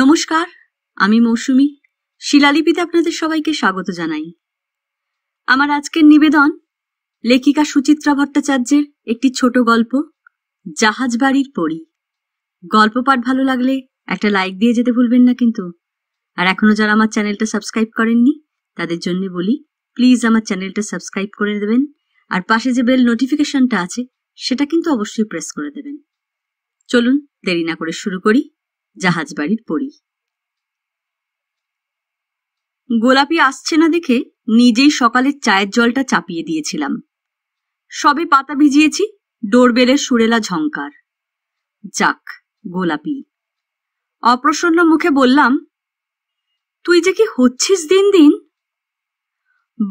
নমস্কার আমি মৌসুমি শিলালিপিতে আপনাদের সবাইকে স্বাগত জানাই আমার আজকের নিবেদন লেখিকা সুচিত্রা ভট্টাচার্যের একটি ছোট গল্প জাহাজ বাড়ির পড়ি গল্প পাঠ ভালো লাগলে একটা লাইক দিয়ে যেতে ভুলবেন না কিন্তু আর এখনো যারা আমার চ্যানেলটা সাবস্ক্রাইব করেননি তাদের জন্য বলি প্লিজ আমার চ্যানেলটা সাবস্ক্রাইব করে দেবেন আর পাশে যে বেল নোটিফিকেশনটা আছে সেটা কিন্তু অবশ্যই প্রেস করে দেবেন চলুন দেরি না করে শুরু করি জাহাজ বাড়ির পরি গোলাপি আসছে না দেখে নিজেই সকালের চায়ের জলটা চাপিয়ে দিয়েছিলাম সবে পাতা ভিজিয়েছি ডোরবেলের সুরেলা ঝঙ্কার যাক গোলাপি অপ্রসন্ন মুখে বললাম তুই যে কি হচ্ছিস দিন দিন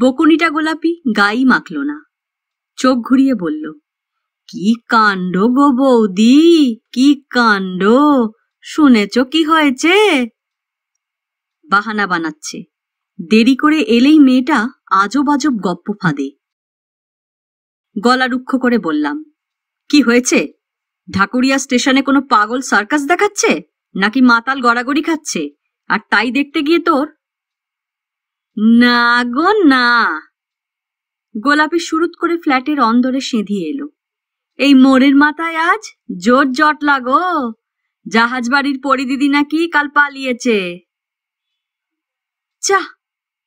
বকুনিটা গোলাপি গাই মাখল না চোখ ঘুরিয়ে বলল কি কাণ্ড গো বৌদি কি কাণ্ড শুনেছ কি হয়েছে বাহানা বানাচ্ছে দেরি করে এলেই মেয়েটা আজব আজব গপ্প ফাঁদে গলা রুক্ষ করে বললাম কি হয়েছে ঢাকুরিয়া স্টেশনে কোনো পাগল সার্কাস দেখাচ্ছে নাকি মাতাল গড়াগড়ি খাচ্ছে আর তাই দেখতে গিয়ে তোর না গো না গোলাপি শুরুত করে ফ্ল্যাটের অন্দরে সেঁধিয়ে এলো এই মোড়ের মাথায় আজ জোর জট লাগো জাহাজ বাড়ির পরিদিদি নাকি কাল পালিয়েছে চা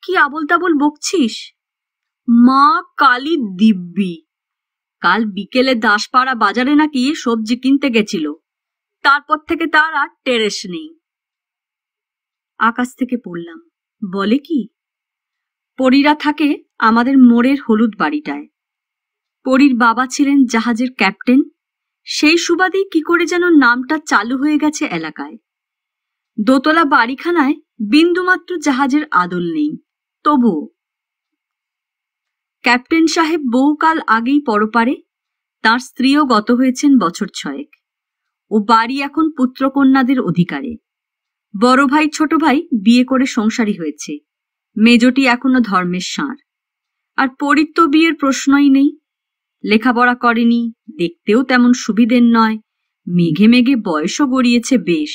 কি আবল তাবল বকছিস মা কালী দিব্যি কাল বিকেলে দাসপাড়া বাজারে নাকি সবজি কিনতে গেছিল তারপর থেকে তার আর টেরেস নেই আকাশ থেকে পড়লাম বলে কি পরীরা থাকে আমাদের মোড়ের হলুদ বাড়িটায় পরীর বাবা ছিলেন জাহাজের ক্যাপ্টেন সেই সুবাদেই কি করে যেন নামটা চালু হয়ে গেছে এলাকায় দোতলা বাড়িখানায় বিন্দুমাত্র জাহাজের আদল নেই তবুও ক্যাপ্টেন সাহেব বহুকাল আগেই পরপারে তার স্ত্রীও গত হয়েছেন বছর ছয়েক ও বাড়ি এখন পুত্রকন্যাদের অধিকারে বড় ভাই ছোট ভাই বিয়ে করে সংসারী হয়েছে মেজটি এখনো ধর্মের সাঁড় আর পরিত্য বিয়ের প্রশ্নই নেই লেখাপড়া করেনি দেখতেও তেমন সুবিধের নয় মেঘে মেঘে বয়সও গড়িয়েছে বেশ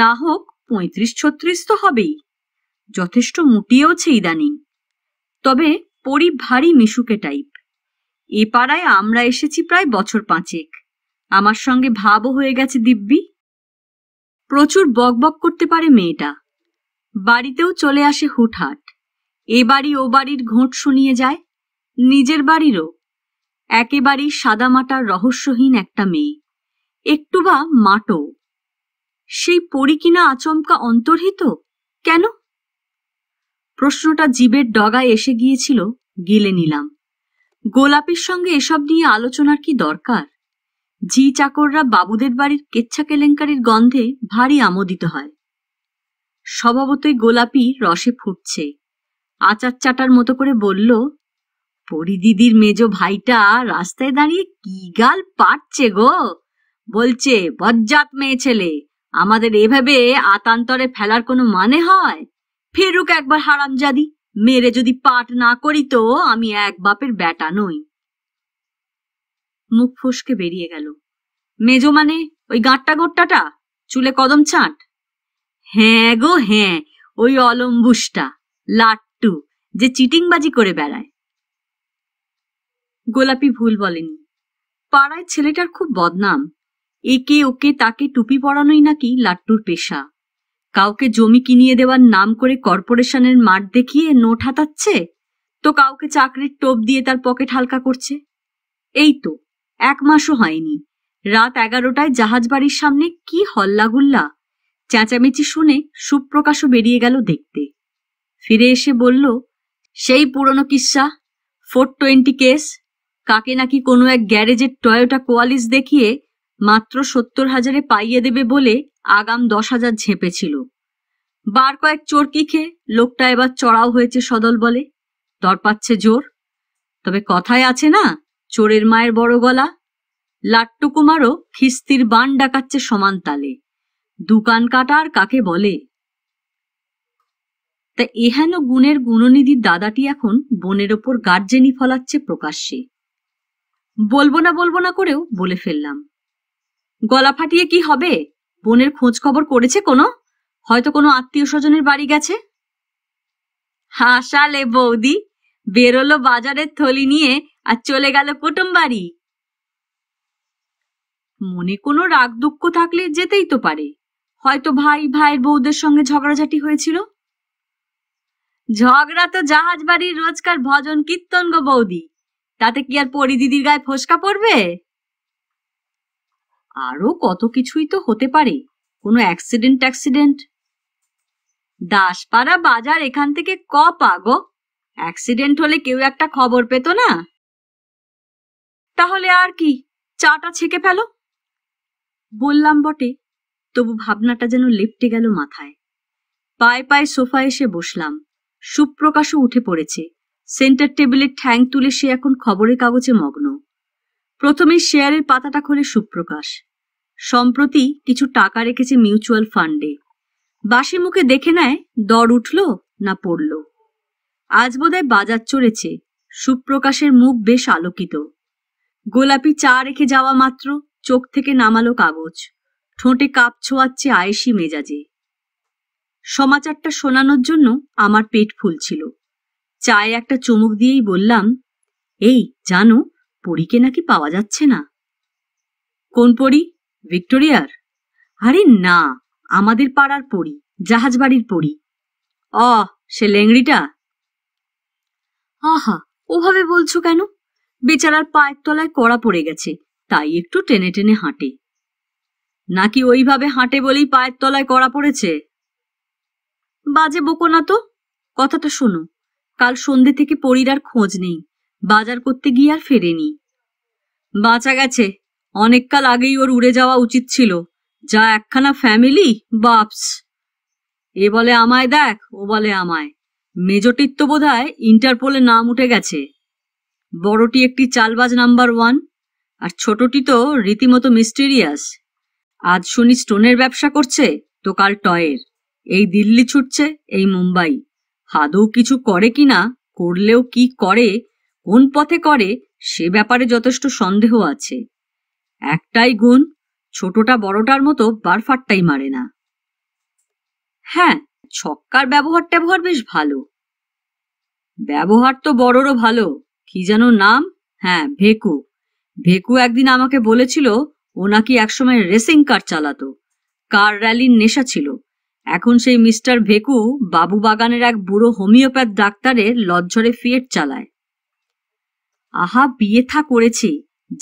না হোক পঁয়ত্রিশ ছত্রিশ তো হবেই যথেষ্ট মুটিয়েওছে ইদানিং তবে পরি ভারী মিশুকে টাইপ এ পাড়ায় আমরা এসেছি প্রায় বছর পাঁচেক আমার সঙ্গে ভাবও হয়ে গেছে দিব্যি প্রচুর বকবক করতে পারে মেয়েটা বাড়িতেও চলে আসে হুটহাট এ বাড়ি ও বাড়ির ঘোঁট শুনিয়ে যায় নিজের বাড়িরও একেবারেই সাদামাটার রহস্যহীন একটা মেয়ে একটু বা মাটো সেই পরি কিনা আচমকা অন্তর্হিত কেন প্রশ্নটা জীবের ডগায় এসে গিয়েছিল গিলে নিলাম গোলাপের সঙ্গে এসব নিয়ে আলোচনার কি দরকার জি চাকররা বাবুদের বাড়ির কেচ্ছা কেলেঙ্কারির গন্ধে ভারী আমোদিত হয় স্বভাবতই গোলাপি রসে ফুটছে আচার চাটার মতো করে বলল পরিদিদির মেজ ভাইটা রাস্তায় দাঁড়িয়ে কি গাল পাটছে গো বলছে বজ্জাত মেয়ে ছেলে আমাদের এভাবে আতান্তরে ফেলার কোনো মানে হয় ফেরুক একবার হারামজাদি মেরে যদি পাট না করি তো আমি এক বাপের ব্যাটা নই মুখ ফুসকে বেরিয়ে গেল মেজ মানে ওই গাঁটটা গোট্টাটা চুলে কদম ছাঁট হ্যাঁ গো হ্যাঁ ওই অলম্বুসটা লাট্টু যে চিটিংবাজি করে বেড়ায় গোলাপি ভুল বলেনি পাড়ায় ছেলেটার খুব বদনাম একে ওকে তাকে টুপি পরানোই নাকি লাট্টুর পেশা কাউকে জমি কিনিয়ে দেওয়ার নাম করে কর্পোরেশনের মাঠ দেখিয়ে নোট হাতাচ্ছে তো কাউকে চাকরির টোপ দিয়ে তার পকেট হালকা করছে এই তো এক মাসও হয়নি রাত এগারোটায় জাহাজ বাড়ির সামনে কি হল্লাগুল্লা চেঁচামেচি শুনে সুপ্রকাশও বেরিয়ে গেল দেখতে ফিরে এসে বলল সেই পুরনো কিসা ফোর টোয়েন্টি কেস কাকে নাকি কোনো এক গ্যারেজের টয়োটা কোয়ালিস দেখিয়ে মাত্র সত্তর হাজারে পাইয়ে দেবে বলে আগাম দশ হাজার ঝেঁপেছিল বার কয়েক কি খেয়ে লোকটা এবার চড়াও হয়েছে সদল বলে পাচ্ছে জোর তবে কথায় আছে না চোরের মায়ের বড় গলা লাট্টু কুমারও খিস্তির বান ডাকাচ্ছে সমান তালে দোকান কাটা আর কাকে বলে তা এহেন গুণের গুণনিধির দাদাটি এখন বনের ওপর গার্জেনি ফলাচ্ছে প্রকাশ্যে বলবো না বলবো না করেও বলে ফেললাম গলা ফাটিয়ে কি হবে বোনের খোঁজ খবর করেছে কোনো হয়তো কোনো আত্মীয় স্বজনের বাড়ি গেছে হাসালে বৌদি বেরোলো বাজারের থলি নিয়ে আর চলে গেল কুটুম বাড়ি মনে কোনো রাগ দুঃখ থাকলে যেতেই তো পারে হয়তো ভাই ভাইয়ের বৌদের সঙ্গে ঝগড়াঝাটি হয়েছিল ঝগড়া তো জাহাজ বাড়ির রোজকার ভজন কীর্তন গো বৌদি তাতে কি আর পরি দিদির গায়ে ফসকা পড়বে আরো কত কিছুই তো হতে পারে কোনো অ্যাক্সিডেন্ট অ্যাক্সিডেন্ট দাসপাড়া বাজার এখান থেকে ক পাগো অ্যাক্সিডেন্ট হলে কেউ একটা খবর পেত না তাহলে আর কি চাটা ছেঁকে ফেলো বললাম বটে তবু ভাবনাটা যেন লেপটে গেল মাথায় পায়ে পায়ে সোফা এসে বসলাম সুপ্রকাশও উঠে পড়েছে সেন্টার টেবিলের ঠ্যাং তুলে সে এখন খবরের কাগজে মগ্ন প্রথমে শেয়ারের পাতাটা খোলে সুপ্রকাশ সম্প্রতি কিছু টাকা রেখেছে মিউচুয়াল ফান্ডে বাসি মুখে দেখে নেয় দর উঠল না পড়ল আজ বোধহয় বাজার চড়েছে সুপ্রকাশের মুখ বেশ আলোকিত গোলাপি চা রেখে যাওয়া মাত্র চোখ থেকে নামালো কাগজ ঠোঁটে কাপ ছোঁয়াচ্ছে আয়েসি মেজাজে সমাচারটা শোনানোর জন্য আমার পেট ফুলছিল চায়ে একটা চুমুক দিয়েই বললাম এই জানো পরীকে নাকি পাওয়া যাচ্ছে না কোন পরী ভিক্টোরিয়ার আরে না আমাদের পাড়ার পরী জাহাজবাড়ির পরী অ সে লেংড়িটা আহা ওভাবে বলছো কেন বেচারার পায়ের তলায় কড়া পড়ে গেছে তাই একটু টেনে টেনে হাঁটে নাকি ওইভাবে হাঁটে বলেই পায়ের তলায় কড়া পড়েছে বাজে বোকো না তো কথাটা শোনো কাল সন্ধে থেকে পরির আর খোঁজ নেই বাজার করতে গিয়ে আর ফেরেনি বাঁচা গেছে অনেককাল আগেই ওর উড়ে যাওয়া উচিত ছিল যা একখানা ফ্যামিলি বাপস এ বলে আমায় দেখ ও বলে আমায় মেজটির তো বোধ হয় ইন্টারপোলে নাম উঠে গেছে বড়টি একটি চালবাজ নাম্বার ওয়ান আর ছোটটি তো রীতিমতো মিস্টিরিয়াস আজ শুনি স্টোনের ব্যবসা করছে তো কাল টয়ের এই দিল্লি ছুটছে এই মুম্বাই আদৌ কিছু করে কি না করলেও কি করে কোন পথে করে সে ব্যাপারে যথেষ্ট সন্দেহ আছে একটাই গুণ ছোটটা বড়টার মতো বারফাটটাই মারে না হ্যাঁ ছক্কার ব্যবহার ট্যাবহার বেশ ভালো ব্যবহার তো বড়রও ভালো কি যেন নাম হ্যাঁ ভেকু ভেকু একদিন আমাকে বলেছিল ও নাকি একসময় রেসিং কার চালাতো কার র্যালির নেশা ছিল এখন সেই মিস্টার ভেকু বাবু বাগানের এক বুড়ো হোমিওপ্যাথ ডাক্তারের লজ্জরে ফিয়েট চালায় আহা বিয়ে থা করেছি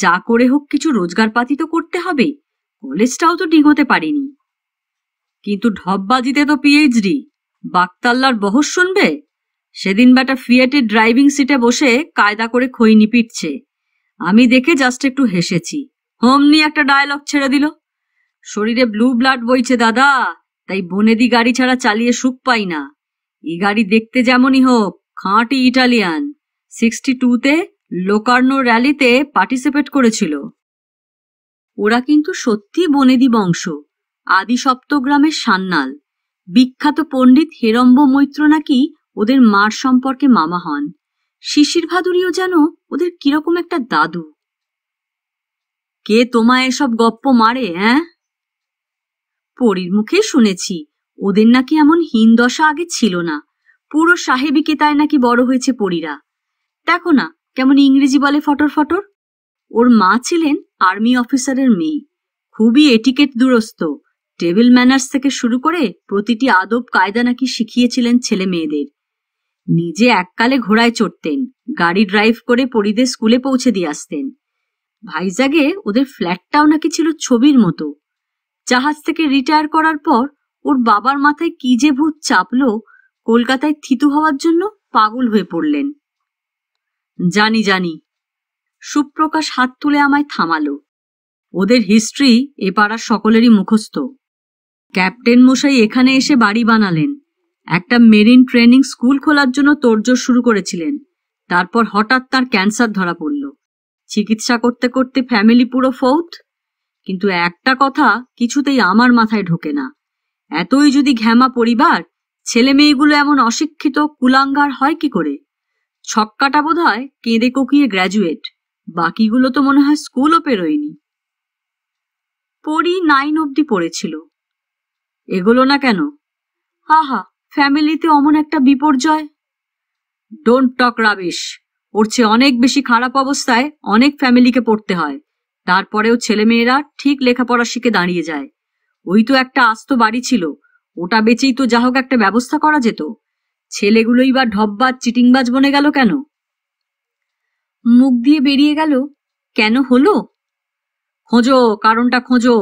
যা করে হোক কিছু রোজগারপাতি তো করতে হবে কলেজটাও তো ডিগোতে পারিনি কিন্তু ঢপবাজিতে তো পিএইচডি বাক্তাল্লার বহস শুনবে সেদিন বেটা ফিয়েটের ড্রাইভিং সিটে বসে কায়দা করে খৈনি পিটছে আমি দেখে জাস্ট একটু হেসেছি হোমনি একটা ডায়লগ ছেড়ে দিল শরীরে ব্লু ব্লাড বইছে দাদা তাই বনেদি গাড়ি ছাড়া চালিয়ে সুখ পাই না এই গাড়ি দেখতে যেমনই হোক খাঁটি ইটালিয়ান সিক্সটি টুতে লোকার্নো র্যালিতে পার্টিসিপেট করেছিল ওরা কিন্তু সত্যি বনেদি বংশ আদি সপ্তগ্রামের সান্নাল বিখ্যাত পণ্ডিত হেরম্ব মৈত্র নাকি ওদের মার সম্পর্কে মামা হন শিশির ভাদুরীও যেন ওদের কিরকম একটা দাদু কে তোমায় এসব গপ্প মারে হ্যাঁ পরীর মুখে শুনেছি ওদের নাকি এমন দশা আগে ছিল না পুরো সাহেবী কেতায় নাকি বড় হয়েছে পরীরা দেখো না কেমন ইংরেজি বলে ফটর ফটর ওর মা ছিলেন আর্মি অফিসারের মেয়ে খুবই এটিকেট দুরস্ত টেবিল ম্যানার্স থেকে শুরু করে প্রতিটি আদব কায়দা নাকি শিখিয়েছিলেন ছেলে মেয়েদের নিজে এককালে ঘোড়ায় চড়তেন গাড়ি ড্রাইভ করে পরিদের স্কুলে পৌঁছে দিয়ে আসতেন ভাইজাগে ওদের ফ্ল্যাটটাও নাকি ছিল ছবির মতো জাহাজ থেকে রিটায়ার করার পর ওর বাবার মাথায় কি যে ভূত চাপলো কলকাতায় থিতু হওয়ার জন্য পাগল হয়ে পড়লেন জানি জানি সুপ্রকাশ হাত তুলে আমায় থামালো ওদের হিস্ট্রি এ পাড়ার সকলেরই মুখস্থ ক্যাপ্টেন মশাই এখানে এসে বাড়ি বানালেন একটা মেরিন ট্রেনিং স্কুল খোলার জন্য তোড়জোড় শুরু করেছিলেন তারপর হঠাৎ তার ক্যান্সার ধরা পড়ল চিকিৎসা করতে করতে ফ্যামিলি পুরো ফৌথ কিন্তু একটা কথা কিছুতেই আমার মাথায় ঢোকে না এতই যদি ঘ্যামা পরিবার ছেলে মেয়েগুলো এমন অশিক্ষিত কুলাঙ্গার হয় কি করে ছক্কাটা বোধ হয় কেঁদে কোকিয়ে গ্র্যাজুয়েট বাকিগুলো তো মনে হয় স্কুলও পেরোয়নি পড়ি নাইন অব্দি পড়েছিল এগুলো না কেন হা হা ফ্যামিলিতে অমন একটা বিপর্যয় ডোন্ট টক রাবিশ ওর চেয়ে অনেক বেশি খারাপ অবস্থায় অনেক ফ্যামিলিকে পড়তে হয় তারপরেও ছেলেমেয়েরা ঠিক লেখাপড়া শিখে দাঁড়িয়ে যায় ওই তো একটা আস্ত বাড়ি ছিল ওটা বেচেই তো যা হোক একটা ব্যবস্থা করা যেত ছেলেগুলোই বা ঢব্বাজ চিটিংবাজ বনে গেল কেন মুখ দিয়ে বেরিয়ে গেল কেন হলো খোঁজো কারণটা খোঁজো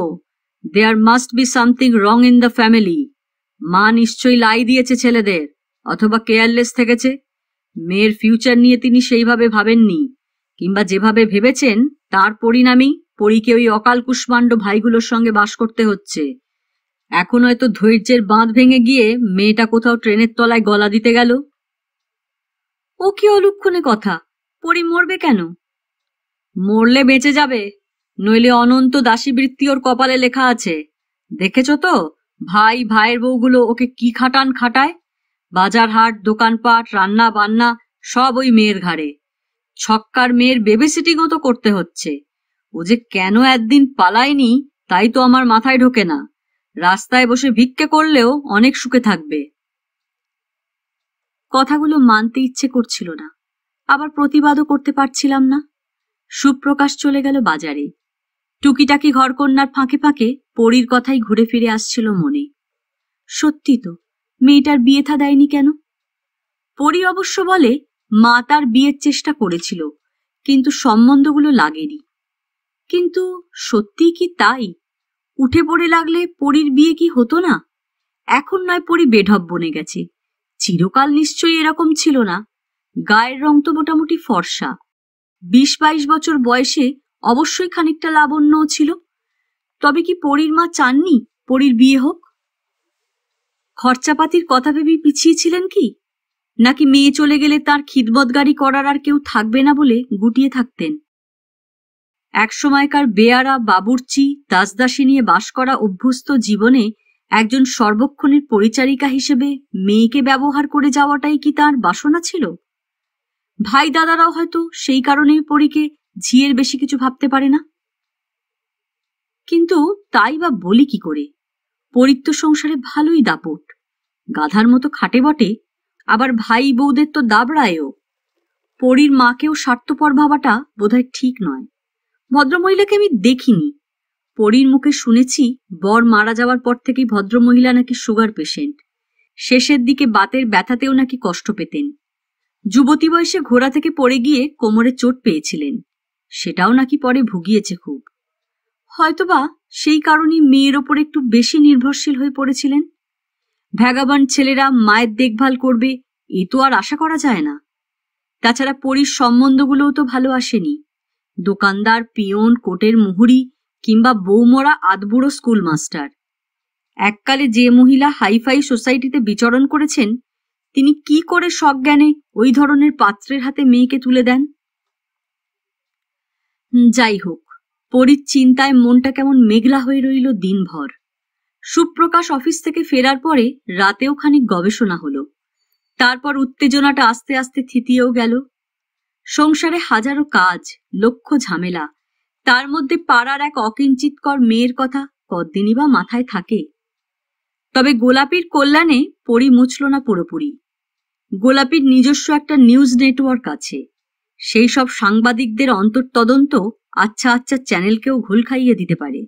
there must be something wrong in the family মা নিশ্চয়ই লাই দিয়েছে ছেলেদের অথবা কেয়ারলেস থেকেছে মেয়ের ফিউচার নিয়ে তিনি সেইভাবে ভাবেননি কিংবা যেভাবে ভেবেছেন তার পরিণামেই পরীকে ওই অকাল কুষ্মাণ্ড ভাইগুলোর সঙ্গে বাস করতে হচ্ছে এখন হয়তো ধৈর্যের বাঁধ ভেঙে গিয়ে মেয়েটা কোথাও ট্রেনের তলায় গলা দিতে গেল ও কি অলুক্ষণে কথা পরি মরবে কেন মরলে বেঁচে যাবে নইলে অনন্ত দাসীবৃত্তি ওর কপালে লেখা আছে দেখেছ তো ভাই ভাইয়ের বউগুলো ওকে কি খাটান খাটায় বাজার হাট দোকানপাট রান্না বান্না সব ওই মেয়ের ঘাড়ে ছক্কার মেয়ের বেবিসিটিংও তো করতে হচ্ছে ও যে কেন একদিন পালায়নি তাই তো আমার মাথায় ঢোকে না রাস্তায় বসে ভিক্ষে করলেও অনেক সুখে থাকবে কথাগুলো মানতে ইচ্ছে করছিল না আবার প্রতিবাদও করতে পারছিলাম না সুপ্রকাশ চলে গেল বাজারে টুকিটাকি ঘরকন্যার ফাঁকে ফাঁকে পরীর কথাই ঘুরে ফিরে আসছিল মনে সত্যি তো মেয়েটার বিয়েথা দেয়নি কেন পরি অবশ্য বলে মা তার বিয়ের চেষ্টা করেছিল কিন্তু সম্বন্ধগুলো লাগেনি কিন্তু সত্যিই কি তাই উঠে পড়ে লাগলে পরীর বিয়ে কি হতো না এখন নয় পরী বেঢপ বনে গেছে চিরকাল নিশ্চয়ই এরকম ছিল না গায়ের রং তো মোটামুটি ফর্সা বিশ বাইশ বছর বয়সে অবশ্যই খানিকটা লাবণ্য ছিল তবে কি পরীর মা চাননি পরীর বিয়ে হোক খরচাপাতির কথা ভেবে পিছিয়েছিলেন কি নাকি মেয়ে চলে গেলে তার খিদবদগারি করার আর কেউ থাকবে না বলে গুটিয়ে থাকতেন এক সময়কার বেয়ারা বাবুর্চি দাসদাসী নিয়ে বাস করা অভ্যস্ত জীবনে একজন সর্বক্ষণের পরিচারিকা হিসেবে মেয়েকে ব্যবহার করে যাওয়াটাই কি তার বাসনা ছিল ভাই দাদারাও হয়তো সেই কারণেই পরীকে ঝিয়ের বেশি কিছু ভাবতে পারে না কিন্তু তাই বা বলি কি করে পরিত্য সংসারে ভালোই দাপট গাধার মতো খাটে বটে আবার ভাই বৌদের তো দাবড়ায়ও পরীর মাকেও স্বার্থপর ভাবাটা বোধহয় ঠিক নয় ভদ্রমহিলাকে আমি দেখিনি পরীর মুখে শুনেছি বর মারা যাওয়ার পর থেকেই ভদ্রমহিলা নাকি সুগার পেশেন্ট শেষের দিকে বাতের ব্যথাতেও নাকি কষ্ট পেতেন যুবতী বয়সে ঘোড়া থেকে পড়ে গিয়ে কোমরে চোট পেয়েছিলেন সেটাও নাকি পরে ভুগিয়েছে খুব হয়তোবা সেই কারণেই মেয়ের ওপর একটু বেশি নির্ভরশীল হয়ে পড়েছিলেন ভ্যাগাবান ছেলেরা মায়ের দেখভাল করবে এ তো আর আশা করা যায় না তাছাড়া পরীর সম্বন্ধগুলোও তো ভালো আসেনি দোকানদার পিয়ন কোটের মুহুরি কিংবা বৌমরা আদবুড়ো স্কুল মাস্টার এককালে যে মহিলা হাইফাই সোসাইটিতে বিচরণ করেছেন তিনি কি করে সজ্ঞানে ওই ধরনের পাত্রের হাতে মেয়েকে তুলে দেন যাই হোক পরীর চিন্তায় মনটা কেমন মেঘলা হয়ে রইল দিনভর সুপ্রকাশ অফিস থেকে ফেরার পরে রাতেও খানিক গবেষণা হলো তারপর উত্তেজনাটা আস্তে আস্তে থিতিয়েও গেল সংসারে হাজারো কাজ লক্ষ্য ঝামেলা তার মধ্যে পাড়ার এক অকিঞ্চিতকর মেয়ের কথা কদ্দিনই বা মাথায় থাকে তবে গোলাপির কল্যাণে পড়ি মুছল না পুরোপুরি গোলাপির নিজস্ব একটা নিউজ নেটওয়ার্ক আছে সেই সব সাংবাদিকদের অন্তর্তদন্ত আচ্ছা আচ্ছা চ্যানেলকেও ঘোল খাইয়ে দিতে পারে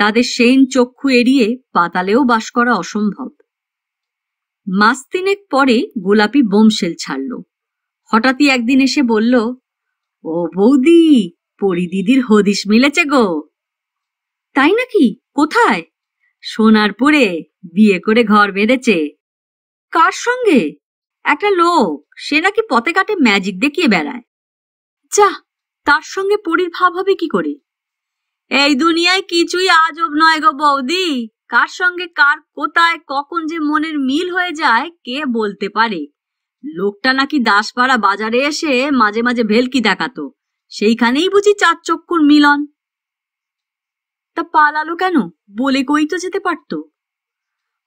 তাদের সেন চক্ষু এড়িয়ে পাতালেও বাস করা অসম্ভব মাস তিনেক পরে গোলাপি বোমশেল ছাড়ল হঠাৎই একদিন এসে বলল ও বৌদি পরি দিদির হদিস মিলেছে গো তাই নাকি কোথায় সোনার পরে বিয়ে করে ঘর বেঁধেছে কার সঙ্গে একটা লোক সে নাকি পথে কাটে ম্যাজিক দেখিয়ে বেড়ায় যা তার সঙ্গে পরির ভাব হবে কি করে এই দুনিয়ায় কিছুই আজব নয় গো বৌদি কার সঙ্গে কার কোথায় কখন যে মনের মিল হয়ে যায় কে বলতে পারে লোকটা নাকি দাসপাড়া বাজারে এসে মাঝে মাঝে ভেলকি দেখাতো সেইখানেই বুঝি চার চক্ষুর মিলন তা পালালো কেন বলে কই তো যেতে পারতো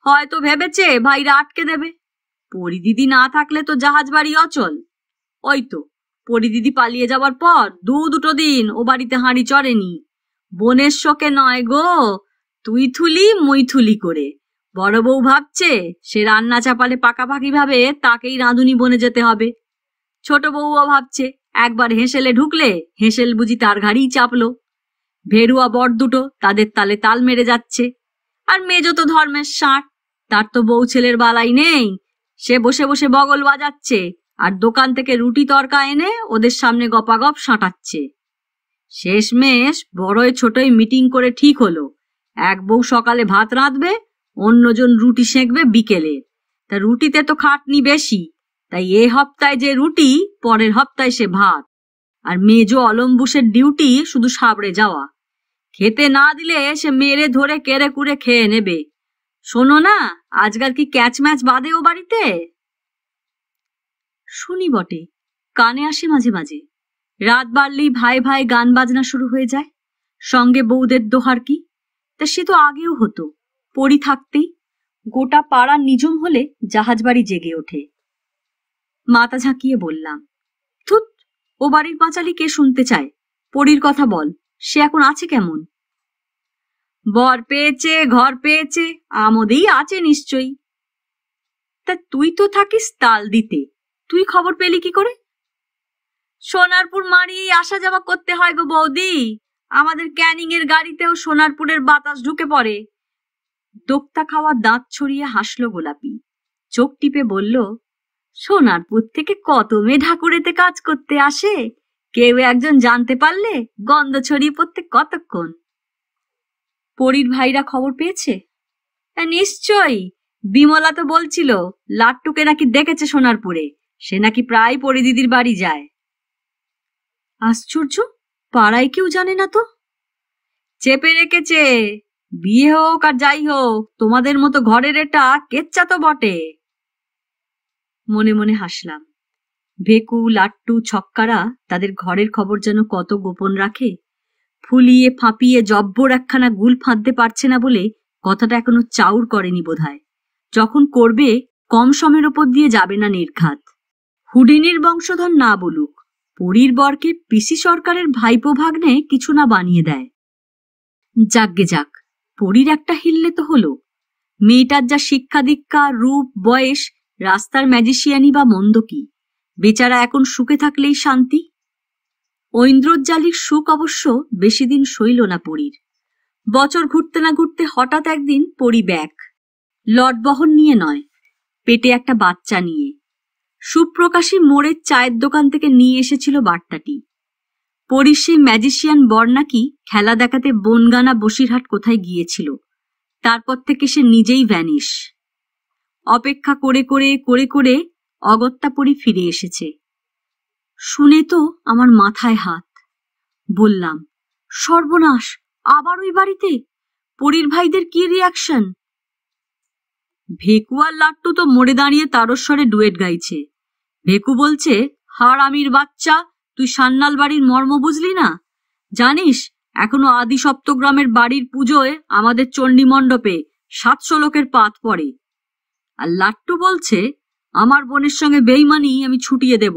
হয়তো ভেবেছে ভাইরা আটকে দেবে পরিদিদি না থাকলে তো জাহাজ বাড়ি অচল ওই তো পরিদিদি পালিয়ে যাওয়ার পর দু দুটো দিন ও বাড়িতে হাঁড়ি চড়েনি বোনের শোকে নয় গো তুই থুলি মই থুলি করে বড় বউ ভাবছে সে রান্না চাপালে পাকাপাকি ভাবে তাকেই রাঁধুনি বনে যেতে হবে ছোট বউও ভাবছে একবার হেঁসেলে ঢুকলে হেঁসেল বুঝি তার ঘাড়িই চাপলো ভেরুয়া বর দুটো তাদের তালে তাল মেরে যাচ্ছে আর মেজ তো ধর্মের ষাঁড় তার তো বউ ছেলের বালাই নেই সে বসে বসে বগল বাজাচ্ছে আর দোকান থেকে রুটি তরকা এনে ওদের সামনে গপাগপ সাঁটাচ্ছে শেষমেশ বড়ই ছোটই মিটিং করে ঠিক হলো এক বউ সকালে ভাত রাঁধবে অন্যজন রুটি সেঁকবে বিকেলে তা রুটিতে তো খাটনি বেশি তাই এ হপ্তায় যে রুটি পরের হপ্তায় সে ভাত আর মেজ অলম্বুসের ডিউটি শুধু সাবড়ে যাওয়া খেতে না দিলে সে মেরে ধরে কেড়ে কুড়ে খেয়ে নেবে শোনো না আজকাল কি ক্যাচ ম্যাচ বাদে ও বাড়িতে শুনি বটে কানে আসে মাঝে মাঝে রাত বাড়লেই ভাই ভাই গান বাজনা শুরু হয়ে যায় সঙ্গে বৌদের দোহার কি তা সে তো আগেও হতো পড়ি থাকতেই গোটা পাড়া নিজম হলে জাহাজ বাড়ি জেগে ওঠে মাথা ঝাঁকিয়ে বললাম থুত ও বাড়ির পাঁচালি কে শুনতে চায় পরির কথা বল সে এখন আছে কেমন বর পেয়েছে ঘর পেয়েছে আমোদেই আছে নিশ্চয়ই তা তুই তো থাকিস তাল দিতে তুই খবর পেলি কি করে সোনারপুর মারি আসা যাওয়া করতে হয় গো বৌদি আমাদের ক্যানিং এর গাড়িতেও সোনারপুরের বাতাস ঢুকে পড়ে দোক্তা খাওয়া দাঁত ছড়িয়ে হাসলো গোলাপি চোখ টিপে বলল সোনারপুর থেকে কত মেয়ে ঢাকুরেতে কাজ করতে আসে কেউ একজন জানতে পারলে গন্ধ ছড়িয়ে পড়তে কতক্ষণ পরীর ভাইরা খবর পেয়েছে নিশ্চয়ই বিমলা তো বলছিল লাট্টুকে নাকি দেখেছে সোনারপুরে সে নাকি প্রায় পরি দিদির বাড়ি যায় আশ্চর্য পাড়ায় কেউ জানে না তো চেপে রেখেছে বিয়ে হোক আর যাই হোক তোমাদের মতো ঘরের এটা কেচ্চা তো বটে মনে মনে হাসলাম ভেকু লাট্টু ছক্কারা তাদের ঘরের খবর যেন কত গোপন রাখে ফুলিয়ে ফাঁপিয়ে জব্বর একখানা গুল ফাঁদতে পারছে না বলে কথাটা এখনো চাউর করেনি বোধহয় যখন করবে কম সময়ের ওপর দিয়ে যাবে না নির্ঘাত হুডিনির বংশধর না বলুক পরীর বরকে পিসি সরকারের ভাইপো ভাগ্নে কিছু না বানিয়ে দেয় যাগ্গে যাক পরীর একটা হিললে তো হলো মেয়েটার যা শিক্ষা দীক্ষা রূপ বয়স রাস্তার ম্যাজিশিয়ানি বা মন্দ কি বেচারা এখন সুখে থাকলেই শান্তি ঐন্দ্রজ্জালির সুখ অবশ্য বেশি দিন সইল না পরীর বছর ঘুরতে না ঘুরতে হঠাৎ একদিন পরি ব্যাক লটবহন নিয়ে নয় পেটে একটা বাচ্চা নিয়ে সুপ্রকাশী মোড়ের চায়ের দোকান থেকে নিয়ে এসেছিল বার্তাটি পরিশ্রী ম্যাজিশিয়ান বর নাকি খেলা দেখাতে বনগানা বসিরহাট কোথায় গিয়েছিল তারপর থেকে সে নিজেই ভ্যানিশ অপেক্ষা করে করে করে করে অগত্যা পরি ফিরে এসেছে শুনে তো আমার মাথায় হাত বললাম সর্বনাশ আবার ওই বাড়িতে পরীর ভাইদের কি রিয়াকশন ভেকুয়ার লাট্টু তো মরে দাঁড়িয়ে তারস্বরে ডুয়েট গাইছে ভেকু বলছে হার আমির বাচ্চা তুই সান্নাল বাড়ির মর্ম বুঝলি না জানিস এখনো আদি সপ্তগ্রামের বাড়ির পুজোয় আমাদের চণ্ডী মণ্ডপে সাতশো লোকের পাত পড়ে আর লাট্টু বলছে আমার বোনের সঙ্গে বেইমানি আমি ছুটিয়ে দেব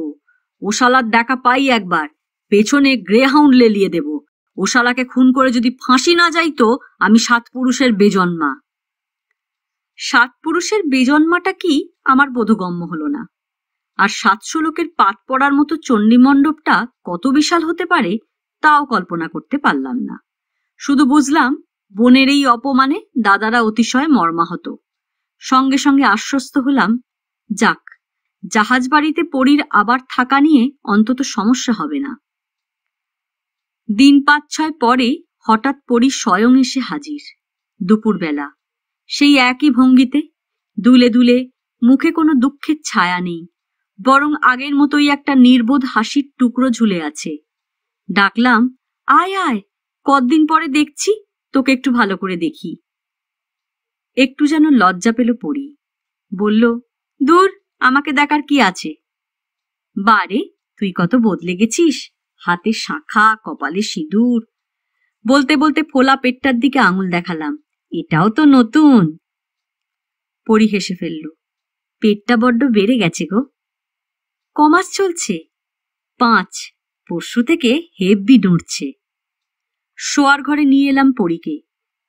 ওশালার দেখা পাই একবার পেছনে গ্রেহাউন্ড লেলিয়ে দেব ওশালাকে খুন করে যদি ফাঁসি না যাইতো আমি সাত পুরুষের বেজন্মা সাত পুরুষের বেজন্মাটা কি আমার বোধগম্য হলো না আর সাতশো লোকের পাট পড়ার মতো চণ্ডীমণ্ডপটা কত বিশাল হতে পারে তাও কল্পনা করতে পারলাম না শুধু বুঝলাম বোনের এই অপমানে দাদারা অতিশয় মর্মাহত সঙ্গে সঙ্গে আশ্বস্ত হলাম যাক জাহাজ বাড়িতে পরীর আবার থাকা নিয়ে অন্তত সমস্যা হবে না দিন পাঁচ ছয় পরে হঠাৎ পরি স্বয়ং এসে হাজির দুপুরবেলা সেই একই ভঙ্গিতে দুলে দুলে মুখে কোনো দুঃখের ছায়া নেই বরং আগের মতোই একটা নির্বোধ হাসির টুকরো ঝুলে আছে ডাকলাম আয় আয় কদিন পরে দেখছি তোকে একটু ভালো করে দেখি একটু যেন লজ্জা পেল পড়ি বলল দূর আমাকে দেখার কি আছে বারে তুই কত বদলে গেছিস হাতে শাখা কপালে সিঁদুর বলতে বলতে ফোলা পেটটার দিকে আঙুল দেখালাম এটাও তো নতুন পরি হেসে ফেলল পেটটা বড্ড বেড়ে গেছে গো কমাস চলছে পাঁচ পরশু থেকে হেব্বি নড়ছে শোয়ার ঘরে নিয়ে এলাম পরীকে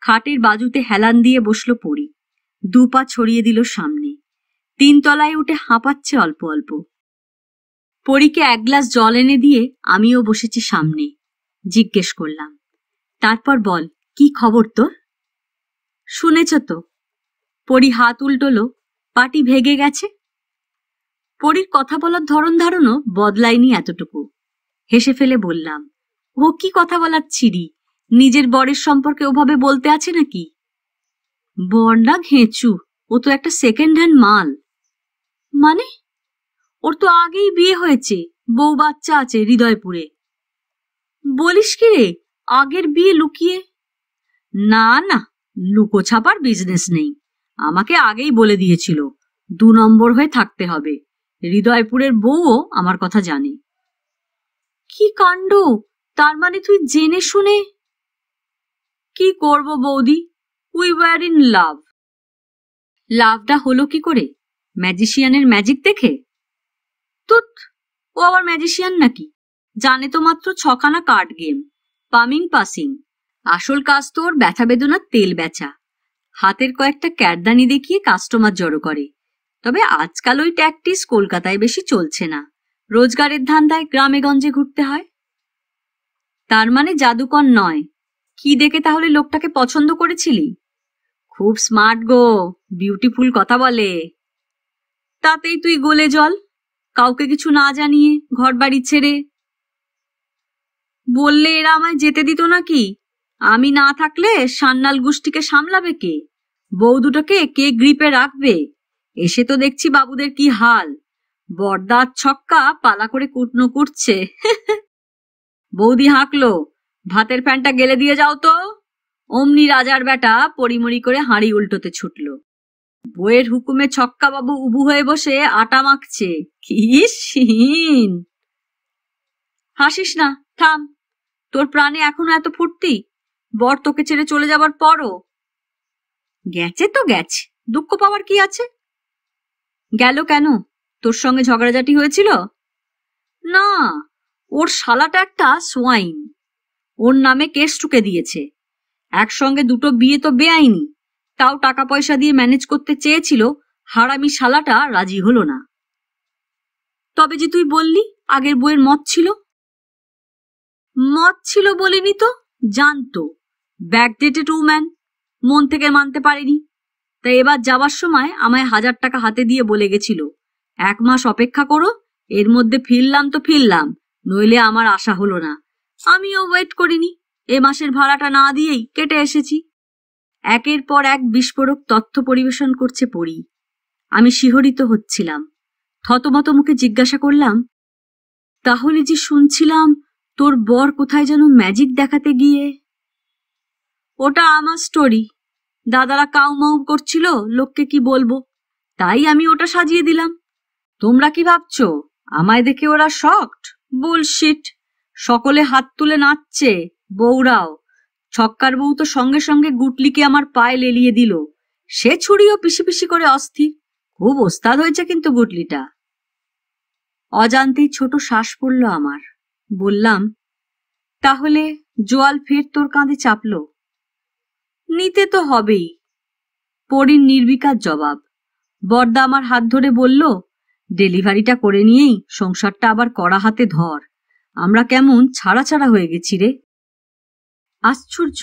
খাটের বাজুতে হেলান দিয়ে বসলো পরি দু পা ছড়িয়ে দিল সামনে তিনতলায় উঠে হাঁপাচ্ছে অল্প অল্প পরীকে এক গ্লাস জল এনে দিয়ে আমিও বসেছি সামনে জিজ্ঞেস করলাম তারপর বল কি খবর তোর শুনেছ তো পরি হাত উল্টল পাটি ভেগে গেছে পরীর কথা বলার ধরন ধারণও বদলায়নি এতটুকু হেসে ফেলে বললাম ও কি কথা বলার ছিরি নিজের বরের সম্পর্কে ওভাবে বলতে আছে নাকি বর ঘেঁচু ও তো একটা সেকেন্ড হ্যান্ড মাল মানে ওর তো আগেই বিয়ে হয়েছে বউ বাচ্চা আছে হৃদয়পুরে বলিস কি রে আগের বিয়ে লুকিয়ে না না লুকোছাপার বিজনেস নেই আমাকে আগেই বলে দিয়েছিল দু নম্বর হয়ে থাকতে হবে হৃদয়পুরের বউও আমার কথা জানে কি কাণ্ড তার মানে তুই জেনে শুনে কি করব বৌদি উই ওয়ার ইন লাভ লাভটা হলো কি করে ম্যাজিশিয়ানের ম্যাজিক দেখে তুত ও আবার ম্যাজিশিয়ান নাকি জানে তো মাত্র ছখানা কার্ড গেম পামিং পাসিং আসল কাজ তো ওর ব্যথা বেদনার তেল বেচা হাতের কয়েকটা ক্যারদানি দেখিয়ে কাস্টমার জড়ো করে তবে আজকাল ওই ট্যাকটিস কলকাতায় বেশি চলছে না রোজগারের ধান্দায় গ্রামে গঞ্জে ঘুরতে হয় তার মানে জাদুকর নয় কি দেখে তাহলে লোকটাকে পছন্দ করেছিলি খুব স্মার্ট গো বিউটিফুল কথা বলে তাতেই তুই গোলে জল কাউকে কিছু না জানিয়ে ঘর বাড়ি ছেড়ে বললে এরা আমায় যেতে দিত নাকি আমি না থাকলে সান্নাল গোষ্ঠীকে সামলাবে কে বউ দুটোকে কে গ্রিপে রাখবে এসে তো দেখছি বাবুদের কি হাল বর্দার ছক্কা পালা করে কুটনো কুটছে বৌদি হাঁকলো ভাতের প্যান্টটা গেলে দিয়ে যাও তো অমনি রাজার বেটা পরিমরি করে হাঁড়ি উল্টোতে ছুটল বইয়ের হুকুমে ছক্কা বাবু উবু হয়ে বসে আটা মাখছে কিসীন হাসিস না থাম তোর প্রাণে এখনো এত ফুর্তি বর তোকে ছেড়ে চলে যাবার পরও গেছে তো গেছে দুঃখ পাওয়ার কি আছে গেল কেন তোর সঙ্গে ঝগড়াঝাটি হয়েছিল না ওর শালাটা একটা সোয়াইন ওর নামে কেস টুকে দিয়েছে একসঙ্গে দুটো বিয়ে তো বেআইনি তাও টাকা পয়সা দিয়ে ম্যানেজ করতে চেয়েছিল হারামি শালাটা রাজি হলো না তবে যে তুই বললি আগের বইয়ের মত ছিল মত ছিল বলিনি তো জানতো ব্যাকডেটেড উম্যান মন থেকে মানতে পারিনি তাই এবার যাওয়ার সময় আমায় হাজার টাকা হাতে দিয়ে বলে গেছিল এক মাস অপেক্ষা করো এর মধ্যে ফিরলাম তো ফিরলাম নইলে আমার আশা হলো না আমিও ওয়েট করিনি এ মাসের ভাড়াটা না দিয়েই কেটে এসেছি একের পর এক বিস্ফোরক তথ্য পরিবেশন করছে পড়ি আমি শিহরিত হচ্ছিলাম থতমত মুখে জিজ্ঞাসা করলাম তাহলে যে শুনছিলাম তোর বর কোথায় যেন ম্যাজিক দেখাতে গিয়ে ওটা আমার স্টোরি দাদারা কাউ মাউ করছিল লোককে কি বলবো তাই আমি ওটা সাজিয়ে দিলাম তোমরা কি ভাবছ আমায় দেখে ওরা শক্ট বলশিট সকলে হাত তুলে নাচছে বউরাও ছক্কার বউ তো সঙ্গে সঙ্গে গুটলিকে আমার পায়ে লেলিয়ে দিল সে ছুরিও পিসি পিসি করে অস্থির খুব ওস্তাদ হয়েছে কিন্তু গুটলিটা অজান্তেই ছোট শ্বাস পড়ল আমার বললাম তাহলে জোয়াল ফের তোর কাঁধে চাপলো নিতে তো হবেই পরিন নির্বিকার জবাব বর্দা আমার হাত ধরে বলল ডেলিভারিটা করে নিয়েই সংসারটা আবার কড়া হাতে ধর আমরা কেমন ছাড়া ছাড়া হয়ে গেছি রে আশ্চর্য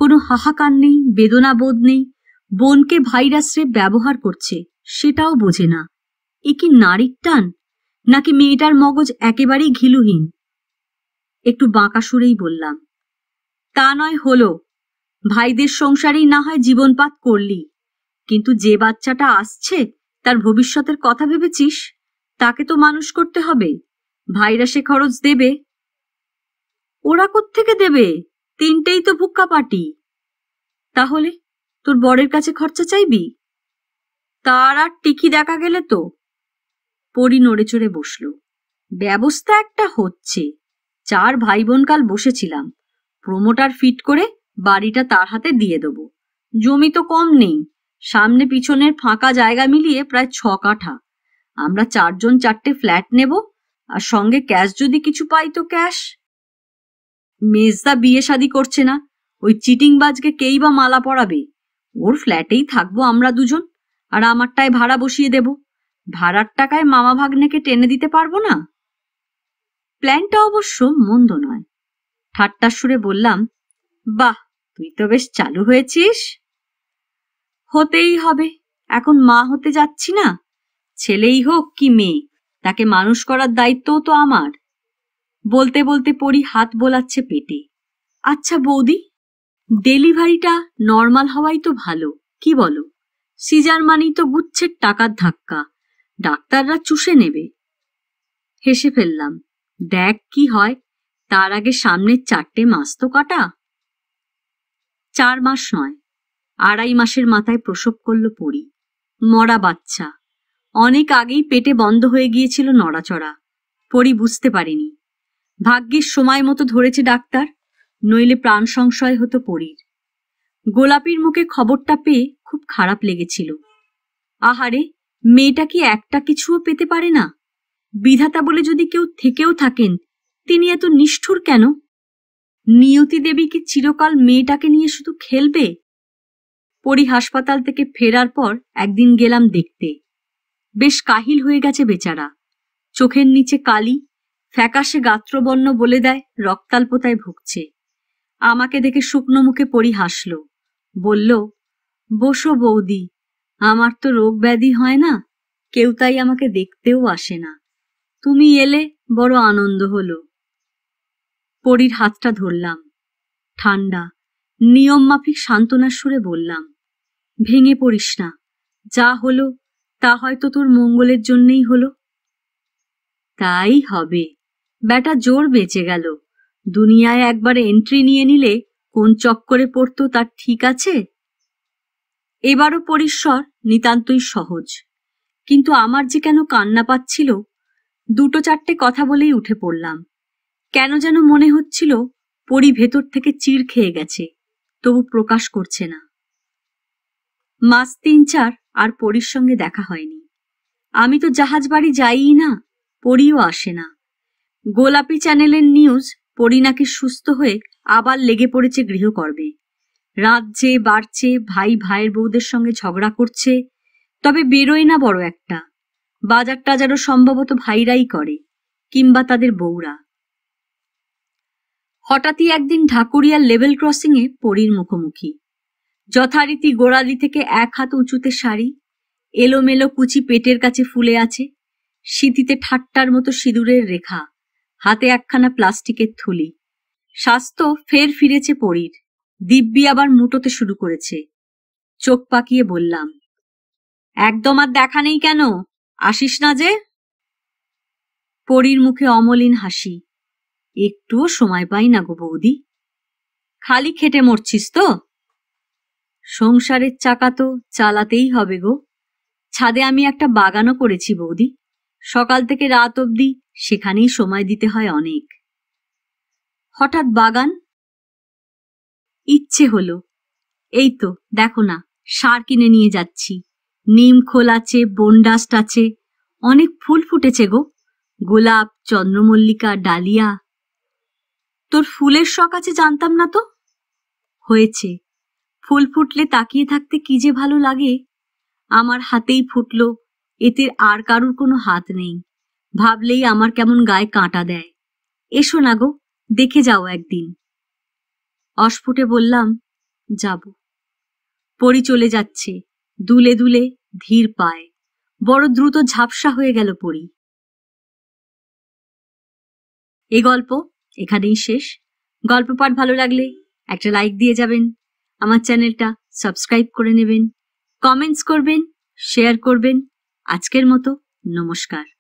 কোনো হাহাকার নেই বেদনা বোধ নেই বোনকে ভাইরাসরে ব্যবহার করছে সেটাও বোঝে না এ কি নারীর টান নাকি মেয়েটার মগজ একেবারেই ঘিলুহীন একটু বাঁকা সুরেই বললাম তা নয় হলো ভাইদের সংসারেই না হয় জীবনপাত করলি কিন্তু যে বাচ্চাটা আসছে তার ভবিষ্যতের কথা ভেবেছিস তাকে তো মানুষ করতে হবে ভাইরা সে খরচ দেবে ওরা কোথেকে দেবে তিনটেই তো ভুক্কা পাটি তাহলে তোর বরের কাছে খরচা চাইবি তার আর টিকি দেখা গেলে তো পরি নড়ে চড়ে বসল ব্যবস্থা একটা হচ্ছে চার ভাই বোনকাল বসেছিলাম প্রোমোটার ফিট করে বাড়িটা তার হাতে দিয়ে দেব জমি তো কম নেই সামনে পিছনের ফাঁকা জায়গা মিলিয়ে প্রায় ছ কাঠা আমরা চারজন চারটে ফ্ল্যাট নেব আর সঙ্গে ক্যাশ যদি কিছু পাই তো ক্যাশ মেজদা বিয়ে শাদি করছে না ওই চিটিংবাজকে কেই বা মালা পড়াবে ওর ফ্ল্যাটেই থাকবো আমরা দুজন আর আমারটায় ভাড়া বসিয়ে দেব ভাড়ার টাকায় মামা ভাগ্নেকে টেনে দিতে পারবো না প্ল্যানটা অবশ্য মন্দ নয় ঠাট্টার সুরে বললাম বাহ তুই তো বেশ চালু হয়েছিস হতেই হবে এখন মা হতে যাচ্ছি না ছেলেই হোক কি মেয়ে তাকে মানুষ করার দায়িত্ব তো আমার বলতে বলতে পরি হাত বোলাচ্ছে পেটে আচ্ছা বৌদি ডেলিভারিটা নর্মাল হওয়াই তো ভালো কি বলো সিজার মানেই তো গুচ্ছের টাকার ধাক্কা ডাক্তাররা চুষে নেবে হেসে ফেললাম দেখ কি হয় তার আগে সামনের চারটে মাস তো কাটা চার মাস নয় আড়াই মাসের মাথায় প্রসব করল পরি মরা বাচ্চা অনেক আগেই পেটে বন্ধ হয়ে গিয়েছিল নড়াচড়া পরি বুঝতে পারিনি ভাগ্যের সময় মতো ধরেছে ডাক্তার নইলে প্রাণ সংশয় হতো পরীর গোলাপির মুখে খবরটা পেয়ে খুব খারাপ লেগেছিল আহারে মেয়েটা কি একটা কিছুও পেতে পারে না বিধাতা বলে যদি কেউ থেকেও থাকেন তিনি এত নিষ্ঠুর কেন নিয়তি দেবী কি চিরকাল মেয়েটাকে নিয়ে শুধু খেলবে পরি হাসপাতাল থেকে ফেরার পর একদিন গেলাম দেখতে বেশ কাহিল হয়ে গেছে বেচারা চোখের নিচে কালি ফ্যাকাশে গাত্রবর্ণ বলে দেয় রক্তাল্পতায় ভুগছে আমাকে দেখে শুকনো মুখে পরি হাসল বলল বসো বৌদি আমার তো রোগ ব্যাধি হয় না কেউ তাই আমাকে দেখতেও আসে না তুমি এলে বড় আনন্দ হলো পরির হাতটা ধরলাম ঠান্ডা নিয়ম মাফিক সান্ত্বনার সুরে বললাম ভেঙে পড়িস না যা হলো তা হয়তো তোর মঙ্গলের জন্যেই হলো তাই হবে বেটা জোর বেঁচে গেল দুনিয়ায় একবার এন্ট্রি নিয়ে নিলে কোন চক্করে পড়তো তার ঠিক আছে এবারও পরিশ্বর নিতান্তই সহজ কিন্তু আমার যে কেন কান্না পাচ্ছিল দুটো চারটে কথা বলেই উঠে পড়লাম কেন যেন মনে হচ্ছিল পরি ভেতর থেকে চির খেয়ে গেছে তবু প্রকাশ করছে না মাস তিন চার আর পরির সঙ্গে দেখা হয়নি আমি তো জাহাজ বাড়ি যাইই না পরিও আসে না গোলাপি চ্যানেলের নিউজ পরি নাকি সুস্থ হয়ে আবার লেগে পড়েছে গৃহকর্মে রাঁধছে বাড়ছে ভাই ভাইয়ের বউদের সঙ্গে ঝগড়া করছে তবে বেরোয় না বড় একটা বাজার টাজারও সম্ভবত ভাইরাই করে কিংবা তাদের বউরা হঠাৎই একদিন ঢাকুরিয়ার লেভেল ক্রসিংয়ে পরীর মুখোমুখি যথারীতি গোড়ালি থেকে এক হাত উঁচুতে শাড়ি এলোমেলো কুচি পেটের কাছে ফুলে আছে সিঁথিতে ঠাট্টার মতো সিঁদুরের রেখা হাতে একখানা প্লাস্টিকের থলি স্বাস্থ্য ফের ফিরেছে পরীর দিব্যি আবার মুটোতে শুরু করেছে চোখ পাকিয়ে বললাম একদম আর দেখা নেই কেন আসিস না যে পরীর মুখে অমলিন হাসি একটুও সময় পাই না গো বৌদি খালি খেটে মরছিস তো সংসারের চাকা তো চালাতেই হবে গো ছাদে আমি একটা বাগানও করেছি বৌদি সকাল থেকে রাত অবধি সেখানেই সময় দিতে হয় অনেক হঠাৎ বাগান ইচ্ছে হলো এই তো দেখো না সার কিনে নিয়ে যাচ্ছি নিম খোল আছে বনডাস্ট আছে অনেক ফুল ফুটেছে গো গোলাপ চন্দ্রমল্লিকা ডালিয়া তোর ফুলের শখ আছে জানতাম না তো হয়েছে ফুল ফুটলে তাকিয়ে থাকতে কি যে ভালো লাগে আমার হাতেই ফুটল এতে আর কারুর কোনো হাত নেই ভাবলেই আমার কেমন গায়ে কাঁটা দেয় এসো না গো দেখে যাও একদিন অস্ফুটে বললাম যাব পরি চলে যাচ্ছে দুলে দুলে ধীর পায় বড় দ্রুত ঝাপসা হয়ে গেল পরি এ গল্প এখানেই শেষ গল্প পাঠ ভালো লাগলে একটা লাইক দিয়ে যাবেন আমার চ্যানেলটা সাবস্ক্রাইব করে নেবেন কমেন্টস করবেন শেয়ার করবেন আজকের মতো নমস্কার